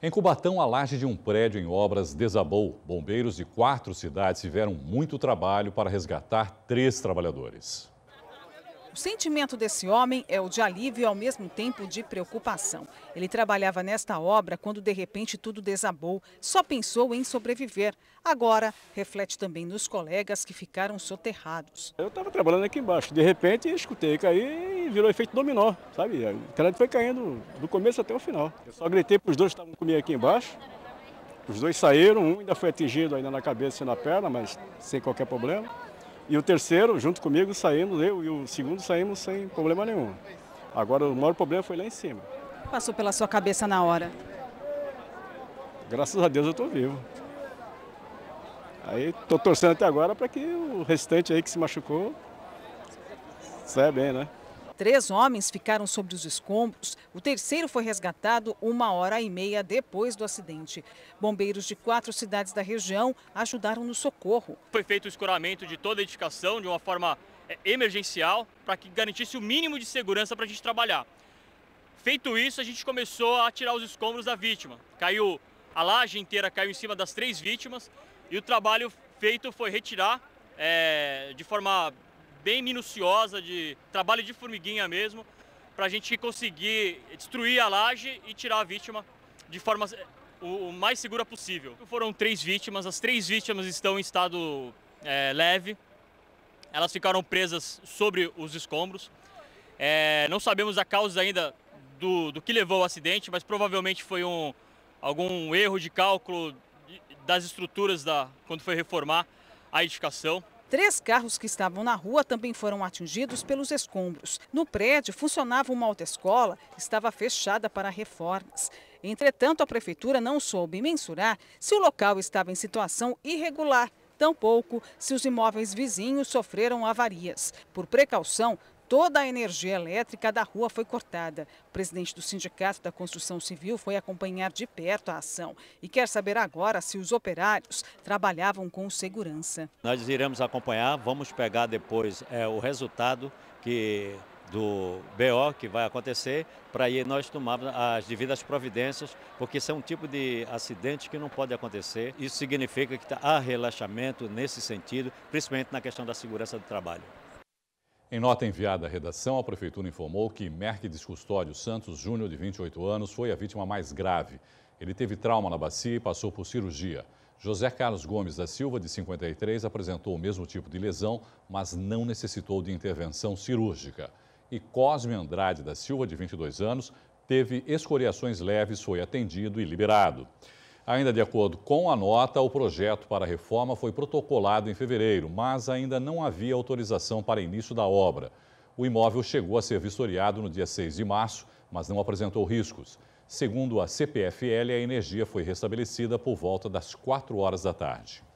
Em Cubatão, a laje de um prédio em obras desabou. Bombeiros de quatro cidades tiveram muito trabalho para resgatar três trabalhadores. O sentimento desse homem é o de alívio e ao mesmo tempo de preocupação. Ele trabalhava nesta obra quando de repente tudo desabou, só pensou em sobreviver. Agora, reflete também nos colegas que ficaram soterrados. Eu estava trabalhando aqui embaixo, de repente escutei cair e virou efeito dominó, sabe? O crédito foi caindo do começo até o final. Eu só gritei para os dois que estavam comigo aqui embaixo, os dois saíram, um ainda foi atingido ainda na cabeça e na perna, mas sem qualquer problema. E o terceiro, junto comigo, saímos, eu e o segundo saímos sem problema nenhum. Agora o maior problema foi lá em cima. Passou pela sua cabeça na hora? Graças a Deus eu estou vivo. Aí estou torcendo até agora para que o restante aí que se machucou saia bem, né? Três homens ficaram sobre os escombros. O terceiro foi resgatado uma hora e meia depois do acidente. Bombeiros de quatro cidades da região ajudaram no socorro. Foi feito o escoramento de toda a edificação de uma forma é, emergencial para que garantisse o mínimo de segurança para a gente trabalhar. Feito isso, a gente começou a tirar os escombros da vítima. Caiu a laje inteira, caiu em cima das três vítimas e o trabalho feito foi retirar é, de forma bem minuciosa, de trabalho de formiguinha mesmo, para a gente conseguir destruir a laje e tirar a vítima de forma o, o mais segura possível. Foram três vítimas, as três vítimas estão em estado é, leve, elas ficaram presas sobre os escombros. É, não sabemos a causa ainda do, do que levou ao acidente, mas provavelmente foi um, algum erro de cálculo das estruturas da, quando foi reformar a edificação. Três carros que estavam na rua também foram atingidos pelos escombros. No prédio funcionava uma autoescola, estava fechada para reformas. Entretanto, a prefeitura não soube mensurar se o local estava em situação irregular, tampouco se os imóveis vizinhos sofreram avarias. Por precaução, Toda a energia elétrica da rua foi cortada. O presidente do Sindicato da Construção Civil foi acompanhar de perto a ação e quer saber agora se os operários trabalhavam com segurança. Nós iremos acompanhar, vamos pegar depois é, o resultado que do BO que vai acontecer, para aí nós tomarmos as devidas providências, porque isso é um tipo de acidente que não pode acontecer. Isso significa que tá há relaxamento nesse sentido, principalmente na questão da segurança do trabalho. Em nota enviada à redação, a Prefeitura informou que Mercedes Custódio Santos Júnior, de 28 anos, foi a vítima mais grave. Ele teve trauma na bacia e passou por cirurgia. José Carlos Gomes da Silva, de 53, apresentou o mesmo tipo de lesão, mas não necessitou de intervenção cirúrgica. E Cosme Andrade da Silva, de 22 anos, teve escoriações leves, foi atendido e liberado. Ainda de acordo com a nota, o projeto para a reforma foi protocolado em fevereiro, mas ainda não havia autorização para início da obra. O imóvel chegou a ser vistoriado no dia 6 de março, mas não apresentou riscos. Segundo a CPFL, a energia foi restabelecida por volta das 4 horas da tarde.